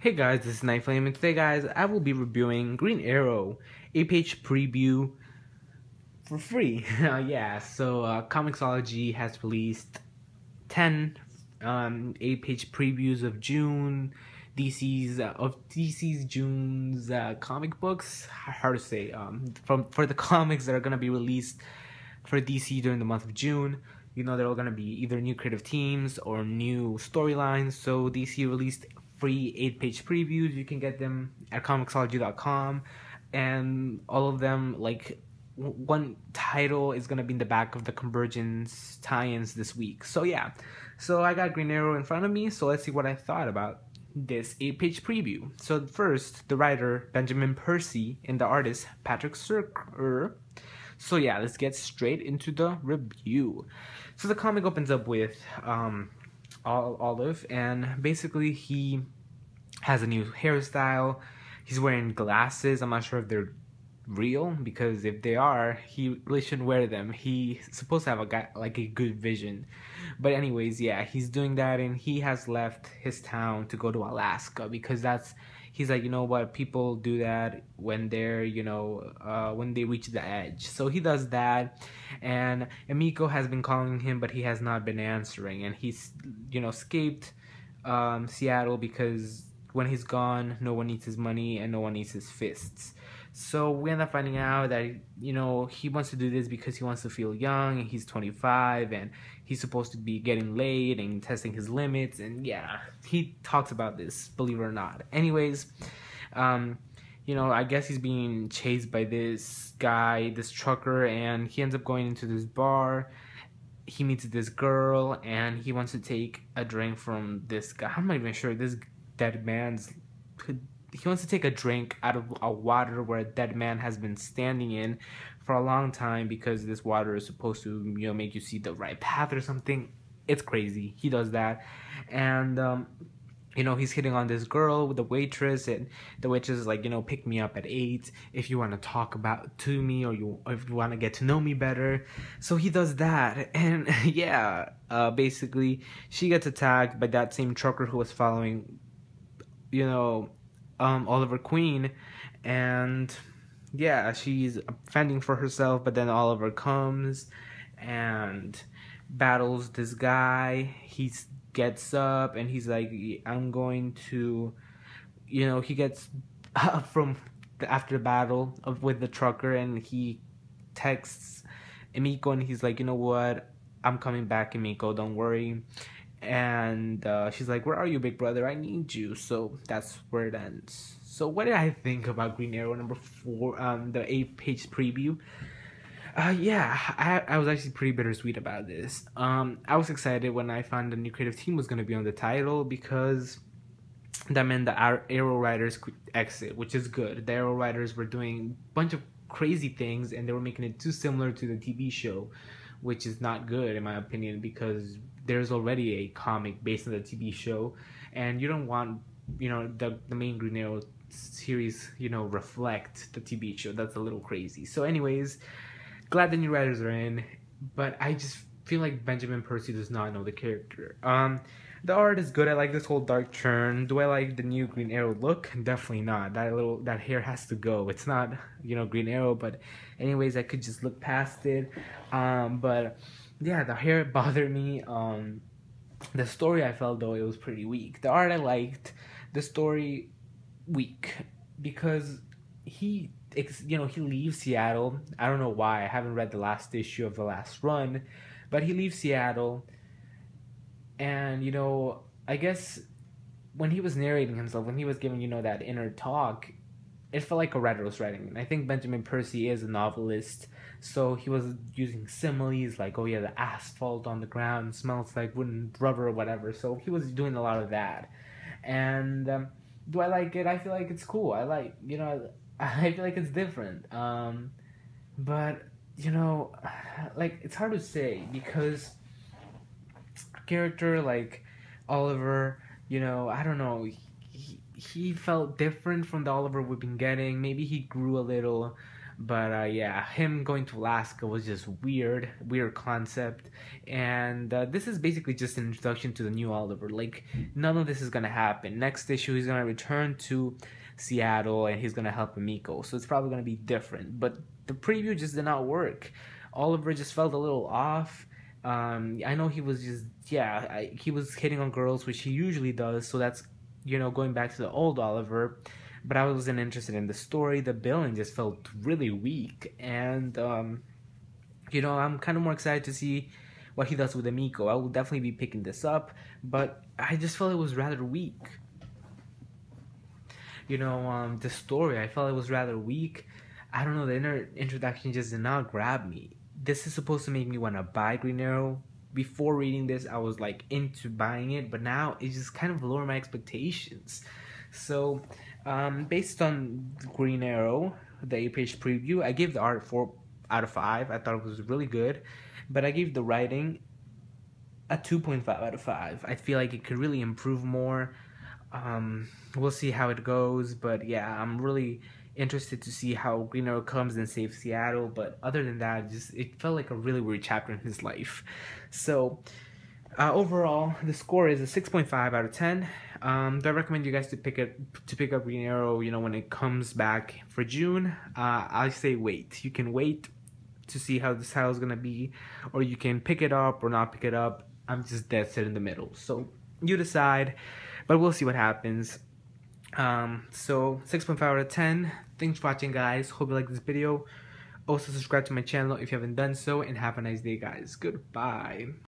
Hey guys, this is Nightflame, and today guys, I will be reviewing Green Arrow, a page preview for free. Uh, yeah, so uh, Comixology has released 10 um, page previews of June, DC's, uh, of DC's June's uh, comic books, hard to say, um, from, for the comics that are going to be released for DC during the month of June you know they're all going to be either new creative teams or new storylines so dc released free eight page previews. You can get them at comicsology.com, and all of them like one title is gonna be in the back of the convergence tie-ins this week. So yeah, so I got Green Arrow in front of me. So let's see what I thought about this eight-page preview. So first, the writer Benjamin Percy and the artist Patrick Serker. So yeah, let's get straight into the review. So the comic opens up with um, Olive, and basically he has a new hairstyle. He's wearing glasses. I'm not sure if they're real because if they are he really shouldn't wear them he's supposed to have a guy like a good vision but anyways yeah he's doing that and he has left his town to go to alaska because that's he's like you know what people do that when they're you know uh, when they reach the edge so he does that and Emiko has been calling him but he has not been answering and he's you know escaped um, Seattle because when he's gone no one needs his money and no one needs his fists so we end up finding out that you know he wants to do this because he wants to feel young. And he's 25 and he's supposed to be getting laid and testing his limits. And yeah, he talks about this, believe it or not. Anyways, um, you know, I guess he's being chased by this guy, this trucker, and he ends up going into this bar. He meets this girl, and he wants to take a drink from this guy. I'm not even sure this dead man's he wants to take a drink out of a water where a dead man has been standing in for a long time because this water is supposed to you know make you see the right path or something it's crazy he does that and um, you know he's hitting on this girl with the waitress and the waitress is like you know pick me up at eight if you want to talk about to me or you or if you want to get to know me better so he does that and yeah uh, basically she gets attacked by that same trucker who was following you know um, Oliver Queen, and yeah, she's fending for herself. But then Oliver comes and battles this guy. He gets up and he's like, "I'm going to," you know, he gets up from the, after the battle of with the trucker, and he texts Emiko, and he's like, "You know what? I'm coming back, Emiko. Don't worry." and uh, she's like, "Where are you, Big Brother? I need you." So that's where it ends. So what did I think about Green Arrow number four, um, the eight-page preview? Uh, yeah, I, I was actually pretty bittersweet about this. Um, I was excited when I found the new creative team was going to be on the title because that meant the Arrow writers could exit, which is good. The Arrow writers were doing a bunch of crazy things and they were making it too similar to the TV show, which is not good in my opinion because there's already a comic based on the TV show, and you don't want you know the the main Green Arrow series you know reflect the TV show. That's a little crazy. So, anyways, glad the new writers are in, but I just feel like Benjamin Percy does not know the character. Um, the art is good. I like this whole dark turn. Do I like the new Green Arrow look? Definitely not. That little that hair has to go. It's not you know Green Arrow, but anyways, I could just look past it. Um, but yeah, the hair bothered me. Um, the story I felt though it was pretty weak. The art I liked, the story weak because he you know he leaves Seattle. I don't know why. I haven't read the last issue of the last run, but he leaves Seattle, and you know I guess when he was narrating himself, when he was giving you know that inner talk, it felt like a writer was writing. And I think Benjamin Percy is a novelist, so he was using similes like, oh yeah, the asphalt on the ground smells like wooden rubber or whatever. So he was doing a lot of that. And um, do I like it? I feel like it's cool. I like, you know, I feel like it's different. Um, but, you know, like, it's hard to say because character like Oliver, you know, I don't know, he felt different from the Oliver we've been getting. Maybe he grew a little, but uh, yeah, him going to Alaska was just weird, weird concept. And uh, this is basically just an introduction to the new Oliver. Like none of this is gonna happen. Next issue, he's gonna return to Seattle and he's gonna help Amico. So it's probably gonna be different. But the preview just did not work. Oliver just felt a little off. Um, I know he was just yeah, I, he was hitting on girls, which he usually does. So that's you know, going back to the old Oliver, but I wasn't interested in the story. The billing just felt really weak, and um, you know, I'm kind of more excited to see what he does with Amico. I will definitely be picking this up, but I just felt it was rather weak. You know, um, the story I felt it was rather weak. I don't know, the inner introduction just did not grab me. This is supposed to make me want to buy Green Arrow, before reading this I was like into buying it, but now it just kind of lowered my expectations. So, um, based on Green Arrow, the eight-page preview, I gave the art four out of five. I thought it was really good, but I gave the writing a 2.5 out of five. I feel like it could really improve more. Um, we'll see how it goes, but yeah, I'm really interested to see how Green Arrow comes and saves Seattle, but other than that, just it felt like a really weird chapter in his life. So uh, overall, the score is a six point five out of ten. Um, do I recommend you guys to pick it to pick up Green Arrow? You know, when it comes back for June, uh, I say wait. You can wait to see how the title is gonna be, or you can pick it up or not pick it up. I'm just dead set in the middle, so you decide. But we'll see what happens. Um, so 6.5 out of 10. Thanks for watching, guys. Hope you like this video. Also, subscribe to my channel if you haven't done so, and have a nice day, guys. Goodbye.